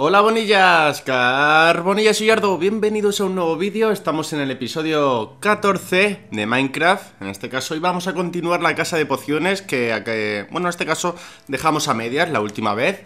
Hola bonillas, carbonillas y yardo, bienvenidos a un nuevo vídeo, estamos en el episodio 14 de Minecraft, en este caso hoy vamos a continuar la casa de pociones que, bueno en este caso dejamos a medias la última vez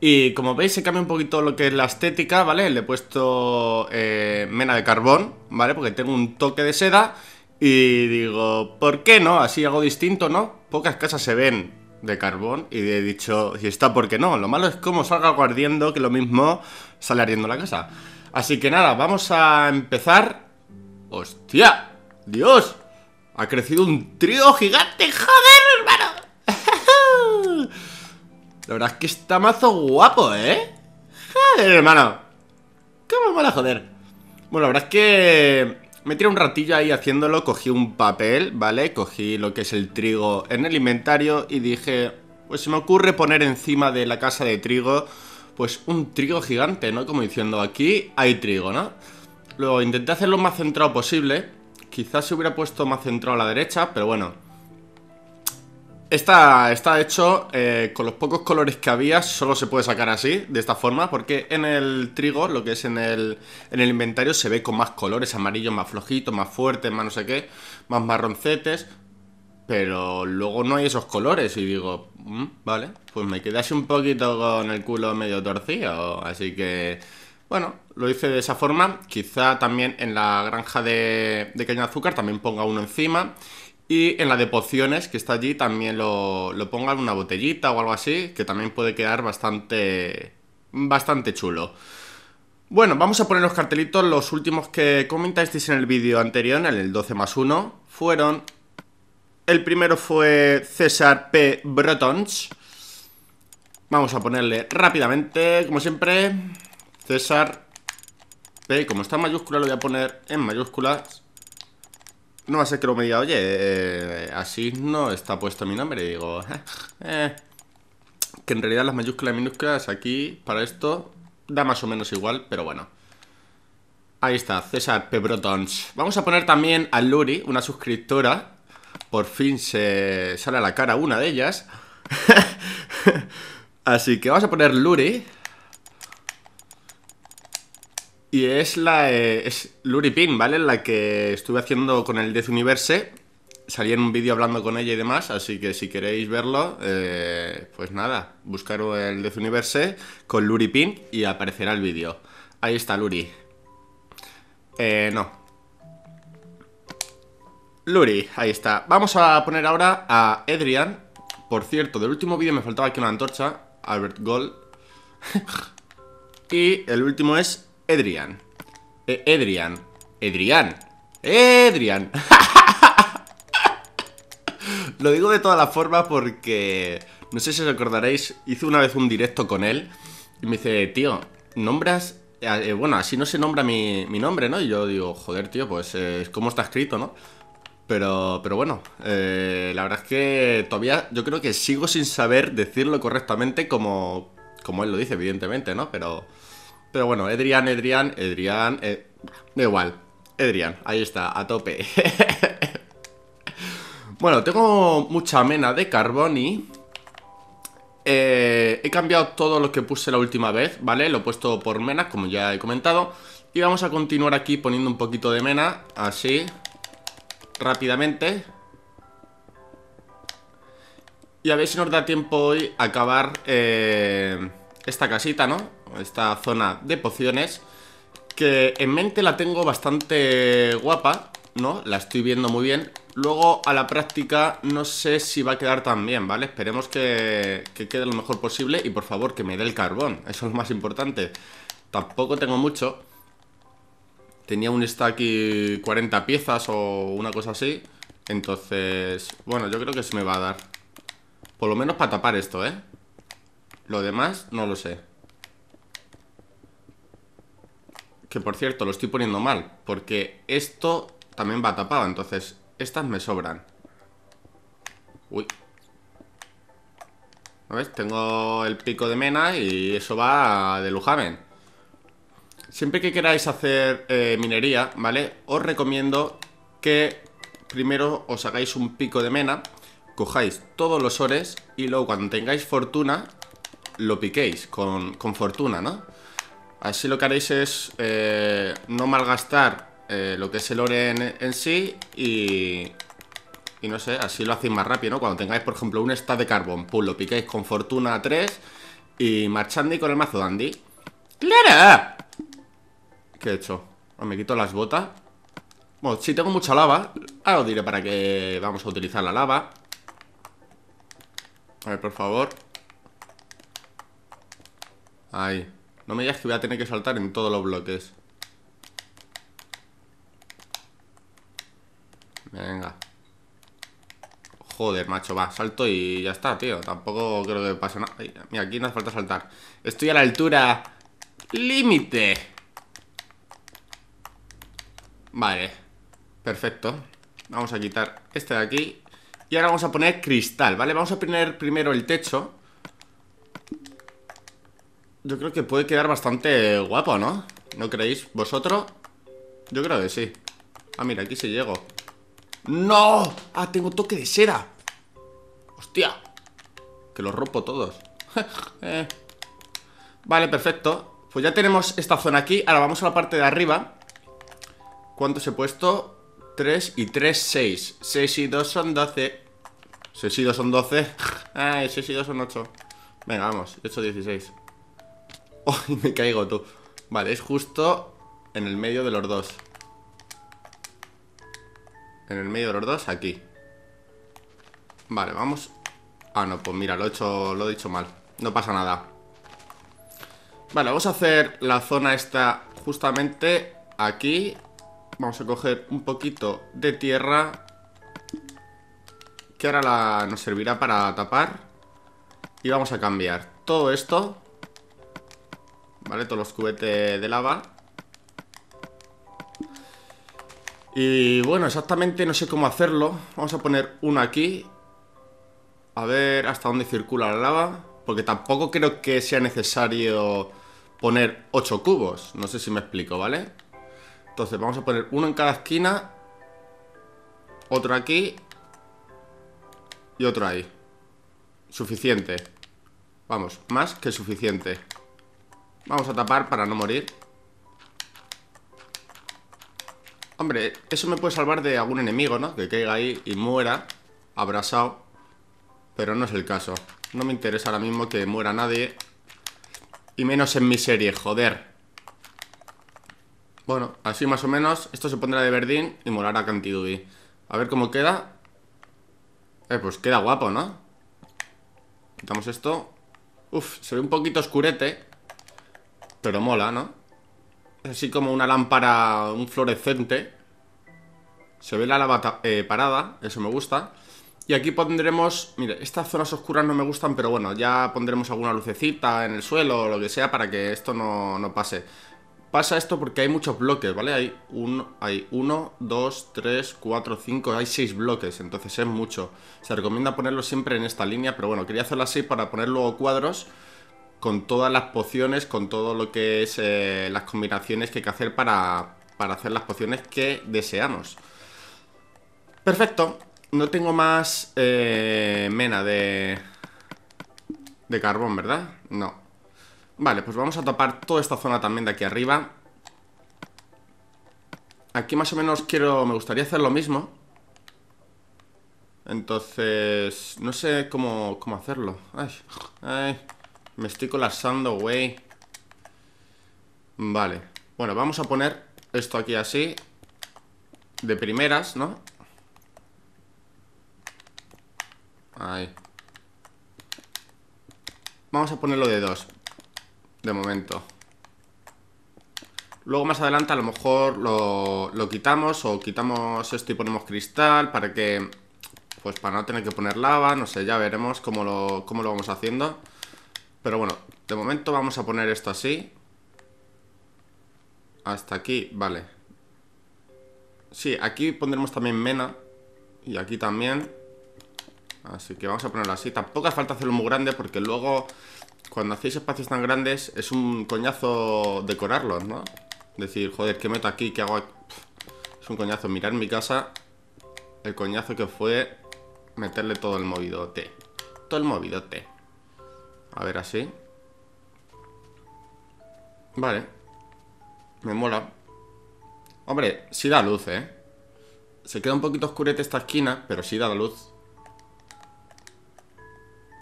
y como veis se cambia un poquito lo que es la estética, ¿vale? Le he puesto eh, mena de carbón, ¿vale? Porque tengo un toque de seda y digo, ¿por qué no? Así algo distinto, ¿no? Pocas casas se ven de carbón y de dicho, y está, porque no? Lo malo es cómo salga ardiendo, que lo mismo sale ardiendo la casa. Así que nada, vamos a empezar. ¡Hostia! ¡Dios! Ha crecido un trío gigante, joder, hermano. La verdad es que está mazo guapo, ¿eh? Joder, hermano. ¿Cómo mola joder? Bueno, la verdad es que me tiré un ratillo ahí haciéndolo, cogí un papel, ¿vale? Cogí lo que es el trigo en el inventario y dije, pues se me ocurre poner encima de la casa de trigo, pues un trigo gigante, ¿no? Como diciendo, aquí hay trigo, ¿no? Luego intenté hacerlo más centrado posible, quizás se hubiera puesto más centrado a la derecha, pero bueno, Está, está hecho eh, con los pocos colores que había, solo se puede sacar así, de esta forma, porque en el trigo, lo que es en el, en el inventario, se ve con más colores, amarillo más flojito, más fuerte, más no sé qué, más marroncetes, pero luego no hay esos colores y digo, mm, vale, pues me quedé un poquito con el culo medio torcido, así que, bueno, lo hice de esa forma, quizá también en la granja de, de caña de azúcar también ponga uno encima y en la de pociones, que está allí, también lo, lo ponga una botellita o algo así, que también puede quedar bastante, bastante chulo. Bueno, vamos a poner los cartelitos. Los últimos que comentasteis en el vídeo anterior, en el 12 más 1, fueron... El primero fue César P. Bretons Vamos a ponerle rápidamente, como siempre, César P. Como está en mayúscula, lo voy a poner en mayúsculas. No va a ser que lo me diga, oye, eh, eh, así no está puesto mi nombre. Y digo, eh, que en realidad las mayúsculas y minúsculas aquí, para esto, da más o menos igual, pero bueno. Ahí está, César Pebrotons. Vamos a poner también a Luri, una suscriptora. Por fin se sale a la cara una de ellas. Así que vamos a poner Luri. Y es la. Eh, es Luripin, ¿vale? La que estuve haciendo con el Death Universe. Salí en un vídeo hablando con ella y demás, así que si queréis verlo, eh, pues nada, buscar el Death Universe con Pin y aparecerá el vídeo. Ahí está Luri. Eh, no. Luri, ahí está. Vamos a poner ahora a Edrian. Por cierto, del último vídeo me faltaba aquí una antorcha, Albert Gold. y el último es e, Edrian. Edrian. Edrian. Edrian. Lo digo de todas las formas porque... No sé si os acordaréis, hice una vez un directo con él y me dice, tío, nombras... Eh, bueno, así no se nombra mi, nombre, ¿no? Y yo digo, joder, tío, pues eh, es como está escrito, ¿no? Pero, pero bueno, eh, la verdad es que todavía yo creo que sigo sin saber decirlo correctamente como, como él lo dice, evidentemente, ¿no? Pero, pero bueno, Edrian, Edrian, Edrian. igual. Edrian, ahí está, a tope. bueno, tengo mucha mena de carbón y eh, he cambiado todo lo que puse la última vez, ¿vale? Lo he puesto por menas, como ya he comentado. Y vamos a continuar aquí poniendo un poquito de mena, así, rápidamente. Y a ver si nos da tiempo hoy acabar eh, esta casita, ¿no? esta zona de pociones Que en mente la tengo bastante guapa, ¿no? La estoy viendo muy bien Luego a la práctica no sé si va a quedar tan bien, ¿vale? Esperemos que, que quede lo mejor posible y por favor que me dé el carbón, eso es lo más importante Tampoco tengo mucho Tenía un stack y 40 piezas o una cosa así Entonces, bueno, yo creo que Se me va a dar Por lo menos para tapar esto, ¿eh? Lo demás, no lo sé que por cierto lo estoy poniendo mal, porque esto también va tapado, entonces estas me sobran. Uy. ¿No ves? Tengo el pico de mena y eso va de lujamen. Siempre que queráis hacer eh, minería, ¿vale? Os recomiendo que primero os hagáis un pico de mena, cojáis todos los ores y luego cuando tengáis fortuna, lo piquéis con, con fortuna, ¿no? Así lo que haréis es eh, no malgastar eh, lo que es el ore en, sí y, y, no sé, así lo hacéis más rápido, ¿no? Cuando tengáis, por ejemplo, un stack de carbón, pues lo piquéis con fortuna 3 y marchandi con el mazo dandy. ¡Clara! ¿Qué he hecho? Ah, me quito las botas. Bueno, si tengo mucha lava, ahora os diré para que vamos a utilizar la lava. A ver, por favor. Ahí. No me digas que voy a tener que saltar en todos los bloques. Venga. Joder, macho, va, salto y ya está, tío. Tampoco creo que pase nada. Mira, aquí no hace falta saltar. Estoy a la altura límite. Vale, perfecto. Vamos a quitar este de aquí. Y ahora vamos a poner cristal, ¿vale? Vamos a poner primero el techo. Yo creo que puede quedar bastante guapo, ¿no? ¿No creéis? ¿Vosotros? Yo creo que sí Ah, mira, aquí sí llego ¡No! Ah, tengo toque de seda ¡Hostia! Que los rompo todos eh. Vale, perfecto Pues ya tenemos esta zona aquí Ahora vamos a la parte de arriba ¿Cuántos he puesto? 3 y 3, 6 6 y 2 son 12 6 y 2 son 12 Ay, 6 y 2 son 8 Venga, vamos, hecho 16 ¡Ay, me caigo tú! Vale, es justo en el medio de los dos. En el medio de los dos, aquí. Vale, vamos. Ah, no, pues mira, lo he hecho, lo he dicho mal. No pasa nada. Vale, vamos a hacer la zona esta justamente aquí. Vamos a coger un poquito de tierra. Que ahora nos servirá para tapar. Y vamos a cambiar todo esto ¿Vale? Todos los cubetes de lava Y bueno, exactamente no sé cómo hacerlo Vamos a poner uno aquí A ver hasta dónde circula la lava Porque tampoco creo que sea necesario poner 8 cubos No sé si me explico, ¿vale? Entonces vamos a poner uno en cada esquina Otro aquí Y otro ahí Suficiente Vamos, más que suficiente Vamos a tapar para no morir Hombre, eso me puede salvar de algún enemigo, ¿no? Que caiga ahí y muera Abrasado Pero no es el caso No me interesa ahora mismo que muera nadie Y menos en mi serie, joder Bueno, así más o menos Esto se pondrá de verdín y molará Cantidubi A ver cómo queda Eh, pues queda guapo, ¿no? Quitamos esto Uf, se ve un poquito oscurete pero mola, ¿no? Es así como una lámpara, un fluorescente. Se ve la lava eh, parada, eso me gusta. Y aquí pondremos... Mire, estas zonas oscuras no me gustan, pero bueno, ya pondremos alguna lucecita en el suelo o lo que sea para que esto no, no pase. Pasa esto porque hay muchos bloques, ¿vale? Hay, un, hay uno, dos, tres, cuatro, cinco, hay seis bloques, entonces es mucho. Se recomienda ponerlo siempre en esta línea, pero bueno, quería hacerlo así para poner luego cuadros con todas las pociones, con todo lo que es eh, las combinaciones que hay que hacer para, hacer las pociones que deseamos. Perfecto, no tengo más eh, mena de, de carbón, ¿verdad? No. Vale, pues vamos a tapar toda esta zona también de aquí arriba. Aquí más o menos quiero, me gustaría hacer lo mismo. Entonces, no sé cómo, cómo hacerlo. Ay, ay. Me estoy colapsando, güey Vale Bueno, vamos a poner esto aquí así De primeras, ¿no? Ahí Vamos a ponerlo de dos De momento Luego más adelante a lo mejor lo, quitamos o quitamos esto y ponemos cristal para que... Pues para no tener que poner lava, no sé, ya veremos cómo lo, cómo lo vamos haciendo. Pero bueno, de momento vamos a poner esto así. Hasta aquí, vale. Sí, aquí pondremos también mena. Y aquí también. Así que vamos a ponerlo así. Tampoco hace falta hacerlo muy grande porque luego cuando hacéis espacios tan grandes es un coñazo decorarlos, ¿no? Decir, joder, ¿qué meto aquí? ¿Qué hago aquí? Es un coñazo. Mirar mi casa, el coñazo que fue meterle todo el movidote. Todo el movidote. A ver, así. Vale. Me mola. Hombre, sí da luz, ¿eh? Se queda un poquito oscurete esta esquina, pero sí da luz.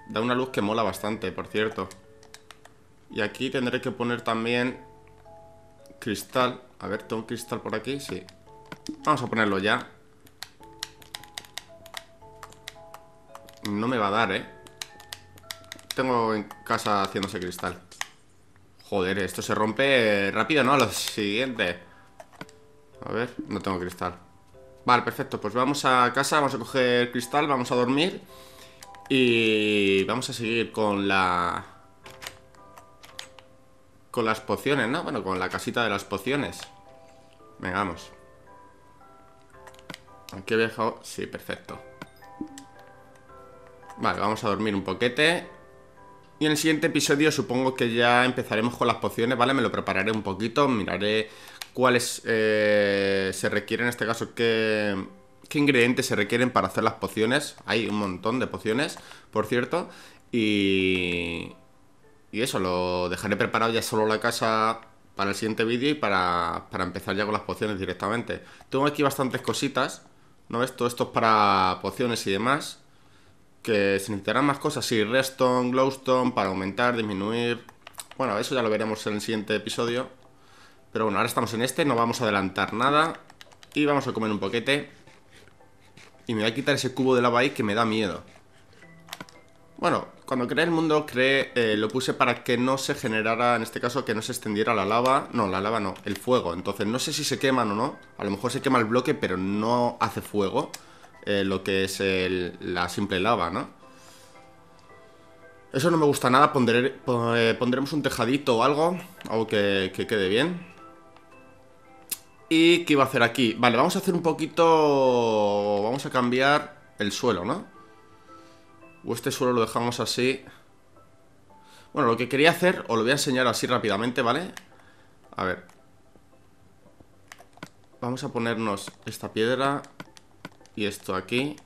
Da una luz que mola bastante, por cierto. Y aquí tendré que poner también cristal. A ver, ¿tengo un cristal por aquí? Sí. Vamos a ponerlo ya. No me va a dar, ¿eh? tengo en casa haciéndose cristal. Joder, esto se rompe rápido, ¿no? Lo siguiente. A ver, no tengo cristal. Vale, perfecto. Pues vamos a casa, vamos a coger cristal, vamos a dormir. Y vamos a seguir con la... Con las pociones, ¿no? Bueno, con la casita de las pociones. Venga, vamos. Aquí he dejado... Sí, perfecto. Vale, vamos a dormir un poquete y en el siguiente episodio supongo que ya empezaremos con las pociones, ¿vale? Me lo prepararé un poquito, miraré cuáles eh, se requieren, en este caso qué, qué ingredientes se requieren para hacer las pociones. Hay un montón de pociones, por cierto. Y, eso, lo dejaré preparado ya solo la casa para el siguiente vídeo y para, para empezar ya con las pociones directamente. Tengo aquí bastantes cositas, ¿no ves? Todo esto es para pociones y demás que se necesitarán más cosas, sí, redstone, glowstone, para aumentar, disminuir... Bueno, eso ya lo veremos en el siguiente episodio. Pero bueno, ahora estamos en este, no vamos a adelantar nada. Y vamos a comer un poquete. Y me voy a quitar ese cubo de lava ahí que me da miedo. Bueno, cuando creé el mundo, creé, eh, lo puse para que no se generara, en este caso, que no se extendiera la lava. No, la lava no, el fuego. Entonces no sé si se queman o no. A lo mejor se quema el bloque, pero no hace fuego. Eh, lo que es la simple lava, ¿no? Eso no me gusta nada, eh, pondremos un tejadito o algo, algo que, que quede bien. ¿Y qué iba a hacer aquí? Vale, vamos a hacer un poquito... Vamos a cambiar el suelo, ¿no? O este suelo lo dejamos así. Bueno, lo que quería hacer, os lo voy a enseñar así rápidamente, ¿vale? A ver. Vamos a ponernos esta piedra y esto aquí.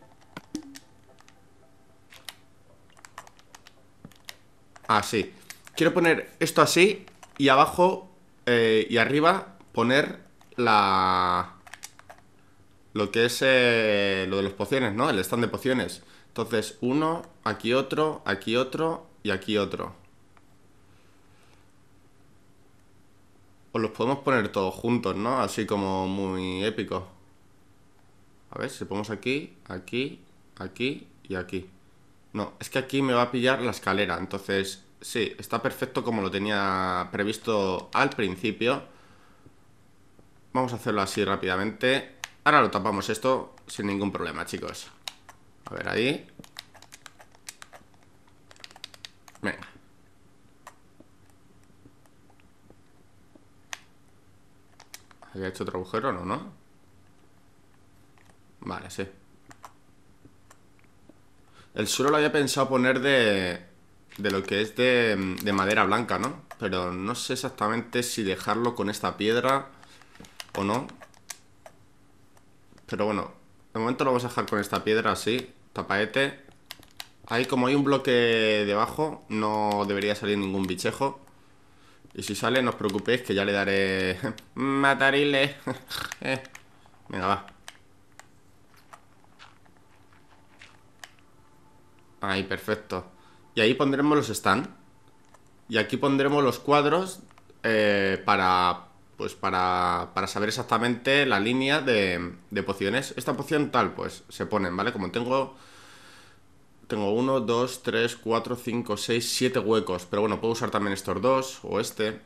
Así. Quiero poner esto así y abajo eh, y arriba poner la... Lo que es eh, lo de los pociones, ¿no? El stand de pociones. Entonces, uno, aquí otro, aquí otro y aquí otro. O los podemos poner todos juntos, ¿no? Así como muy épico. A ver, si ponemos aquí, aquí, aquí y aquí. No, es que aquí me va a pillar la escalera, entonces sí, está perfecto como lo tenía previsto al principio. Vamos a hacerlo así rápidamente. Ahora lo tapamos esto sin ningún problema, chicos. A ver, ahí. Venga. ¿Había hecho otro agujero? No, ¿no? Vale, sí. El suelo lo había pensado poner de, de lo que es de, de madera blanca, ¿no? Pero no sé exactamente si dejarlo con esta piedra o no. Pero bueno, de momento lo vamos a dejar con esta piedra así, tapaete. Ahí como hay un bloque debajo, no debería salir ningún bichejo. Y si sale, no os preocupéis que ya le daré... Matarile. Eh. Venga, va. Ahí, perfecto. Y ahí pondremos los stand. Y aquí pondremos los cuadros eh, para, pues para, para, saber exactamente la línea de, pociones. Esta poción tal, pues se ponen, ¿vale? Como tengo tengo uno, 2, 3, cuatro, 5, seis, siete huecos. Pero bueno, puedo usar también estos dos o este.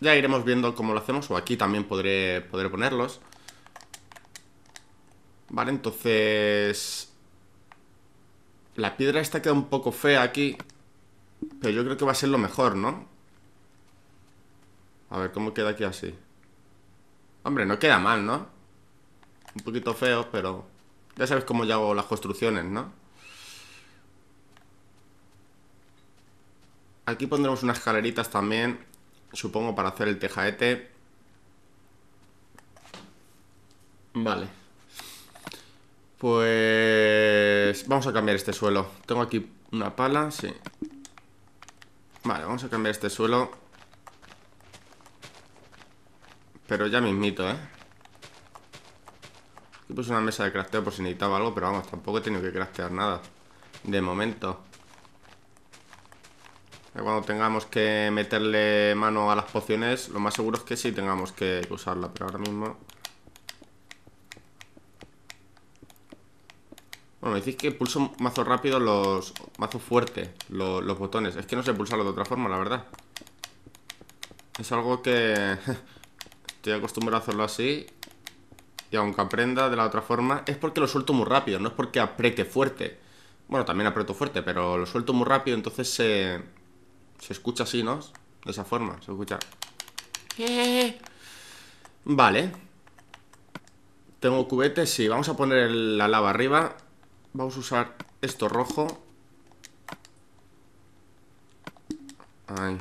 Ya iremos viendo cómo lo hacemos. O aquí también podré, podré ponerlos. Vale, entonces... La piedra está queda un poco fea aquí. Pero yo creo que va a ser lo mejor, ¿no? A ver, ¿cómo queda aquí así? Hombre, no queda mal, ¿no? Un poquito feo, pero... Ya sabes cómo yo hago las construcciones, ¿no? Aquí pondremos unas escaleritas también Supongo para hacer el tejaete Vale Pues... Pues, vamos a cambiar este suelo. Tengo aquí una pala, sí. Vale, vamos a cambiar este suelo. Pero ya mismito, ¿eh? Aquí puse una mesa de crafteo por si necesitaba algo, pero vamos, tampoco he tenido que craftear nada. De momento. Cuando tengamos que meterle mano a las pociones, lo más seguro es que sí tengamos que usarla, pero ahora mismo Bueno, decís que pulso mazo rápido los... Mazo fuerte los, botones. Es que no sé pulsarlo de otra forma, la verdad. Es algo que... Estoy acostumbrado a hacerlo así. Y aunque aprenda de la otra forma, es porque lo suelto muy rápido, no es porque apriete fuerte. Bueno, también aprieto fuerte, pero lo suelto muy rápido, entonces se... Se escucha así, ¿no? De esa forma, se escucha... Vale. Tengo cubetes, sí. Vamos a poner la lava arriba. Vamos a usar esto rojo. Ay.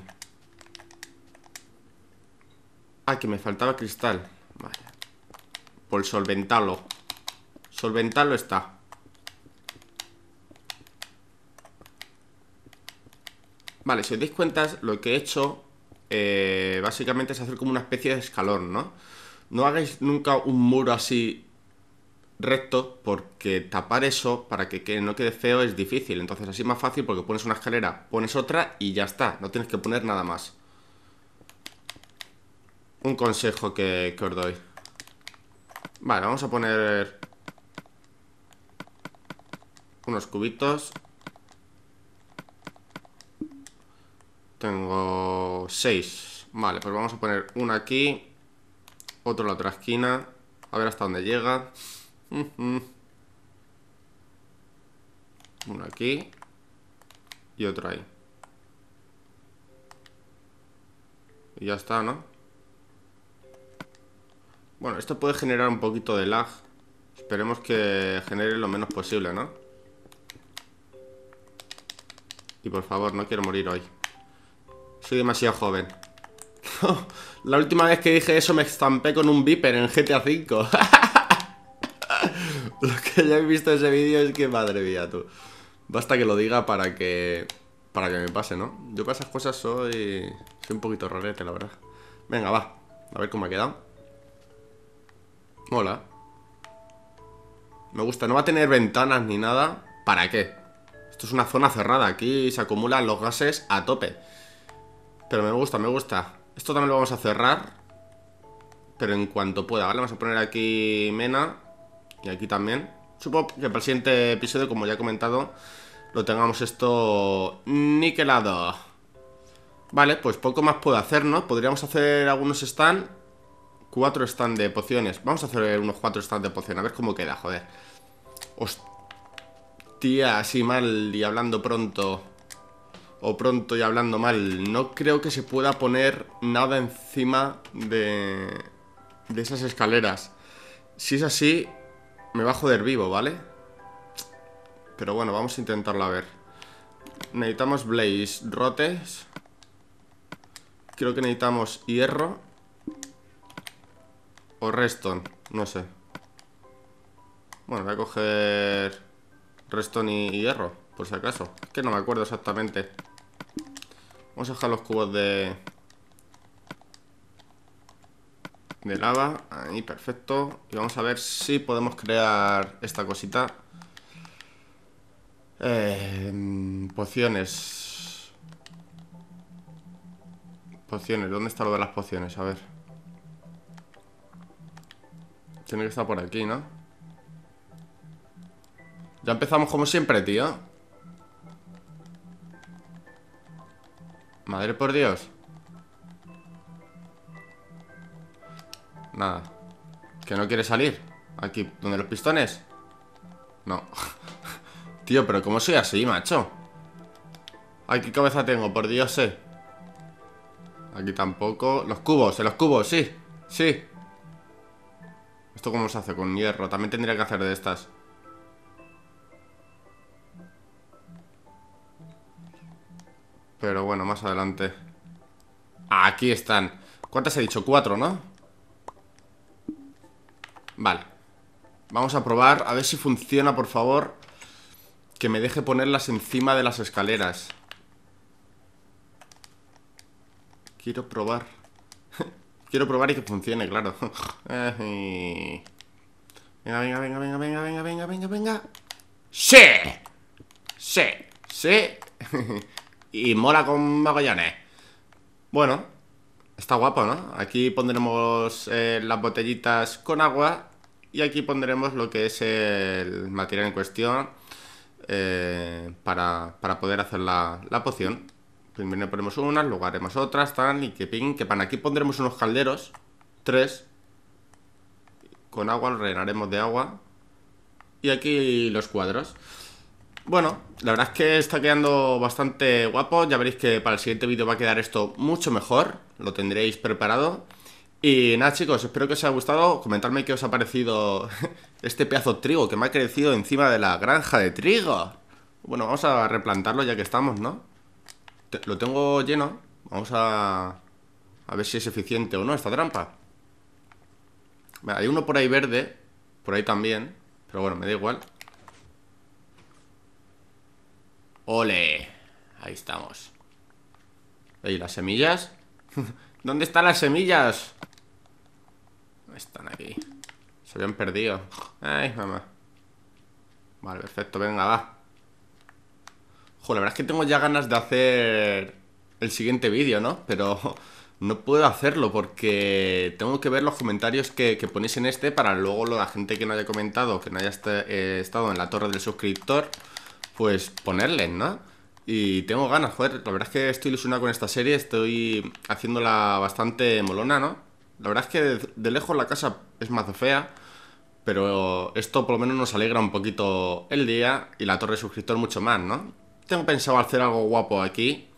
Ah, que me faltaba cristal. Vale. Por pues solventarlo. Solventarlo está. Vale, si os dais cuenta, lo que he hecho eh, básicamente es hacer como una especie de escalón, ¿no? No hagáis nunca un muro así recto porque tapar eso para que, no quede feo es difícil. Entonces así es más fácil porque pones una escalera, pones otra y ya está. No tienes que poner nada más. Un consejo que, que os doy. Vale, vamos a poner unos cubitos. Tengo seis. Vale, pues vamos a poner una aquí, otro en la otra esquina, a ver hasta dónde llega. Uno aquí y otro ahí. Y ya está, ¿no? Bueno, esto puede generar un poquito de lag. Esperemos que genere lo menos posible, ¿no? Y por favor, no quiero morir hoy. Soy demasiado joven. La última vez que dije eso me estampé con un viper en GTA V. Lo que hayáis visto ese vídeo es que, madre mía, tú. Basta que lo diga para que. Para que me pase, ¿no? Yo para esas cosas soy. Soy un poquito rarete, la verdad. Venga, va. A ver cómo ha quedado. Mola. Me gusta. No va a tener ventanas ni nada. ¿Para qué? Esto es una zona cerrada. Aquí se acumulan los gases a tope. Pero me gusta, me gusta. Esto también lo vamos a cerrar. Pero en cuanto pueda, ¿vale? Vamos a poner aquí mena. Y aquí también. Supongo que para el siguiente episodio, como ya he comentado, lo tengamos esto niquelado. Vale, pues poco más puedo hacer, ¿no? Podríamos hacer algunos stand. Cuatro stand de pociones. Vamos a hacer unos cuatro stand de pociones A ver cómo queda, joder. Hostia, así mal y hablando pronto. O pronto y hablando mal. No creo que se pueda poner nada encima de, de esas escaleras. Si es así, me va a joder vivo, ¿vale? Pero bueno, vamos a intentarlo a ver. Necesitamos blaze rotes. Creo que necesitamos hierro. O Reston, no sé. Bueno, voy a coger Reston y hierro, por si acaso. que no me acuerdo exactamente. Vamos a dejar los cubos de de lava. Ahí, perfecto. Y vamos a ver si podemos crear esta cosita. Eh, pociones. Pociones, ¿dónde está lo de las pociones? A ver. Tiene que estar por aquí, ¿no? Ya empezamos como siempre, tío. Madre por Dios. Nada. ¿Que no quiere salir? Aquí, donde los pistones. No. Tío, pero ¿cómo soy así, macho? Ay, qué cabeza tengo, por Dios, eh. Aquí tampoco. Los cubos, en eh, los cubos, sí. Sí. ¿Esto cómo se hace? Con hierro. También tendría que hacer de estas. Pero bueno, más adelante. Aquí están. ¿Cuántas he dicho? Cuatro, ¿no? Vale. Vamos a probar, a ver si funciona, por favor. Que me deje ponerlas encima de las escaleras. Quiero probar. Quiero probar y que funcione, claro. venga, venga, venga, venga, venga, venga, venga, venga, venga. ¡Sí! ¡Sí! ¡Sí! y mola con Magallanes. Bueno, Está guapo, ¿no? Aquí pondremos eh, las botellitas con agua y aquí pondremos lo que es el material en cuestión eh, para, poder hacer la, poción. Primero ponemos unas, luego haremos otras, tan y que ping que pan. Aquí pondremos unos calderos, tres, con agua, los rellenaremos de agua. Y aquí los cuadros. Bueno, la verdad es que está quedando bastante guapo. Ya veréis que para el siguiente vídeo va a quedar esto mucho mejor lo tendréis preparado. Y nada chicos, espero que os haya gustado. Comentadme qué os ha parecido este pedazo de trigo que me ha crecido encima de la granja de trigo. Bueno, vamos a replantarlo ya que estamos, ¿no? lo tengo lleno. Vamos a... A ver si es eficiente o no esta trampa. hay uno por ahí verde. Por ahí también. Pero bueno, me da igual. ¡Ole! Ahí estamos. Ahí las semillas ¿Dónde están las semillas? No Están aquí Se habían perdido Ay, mamá Vale, perfecto, venga, va Joder, la verdad es que tengo ya ganas de hacer el siguiente vídeo, ¿no? Pero no puedo hacerlo porque tengo que ver los comentarios que, ponéis en este para luego la gente que no haya comentado, que no haya eh, estado en la torre del suscriptor, pues ponerle, ¿no? Y tengo ganas, joder. La verdad es que estoy ilusionado con esta serie, estoy haciéndola bastante molona, ¿no? La verdad es que de, lejos la casa es más fea, pero esto por lo menos nos alegra un poquito el día y la torre de suscriptor mucho más, ¿no? Tengo pensado hacer algo guapo aquí,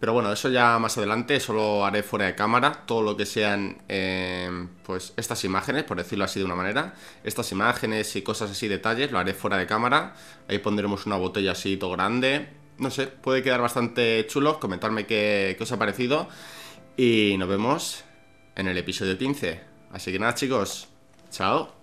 pero bueno, eso ya más adelante, solo haré fuera de cámara, todo lo que sean em, pues estas imágenes, por decirlo así de una manera, estas imágenes y cosas así, detalles, lo haré fuera de cámara, ahí pondremos una botella así todo grande, no sé, puede quedar bastante chulo. comentarme qué, qué os ha parecido. Y nos vemos en el episodio 15. Así que nada, chicos. Chao.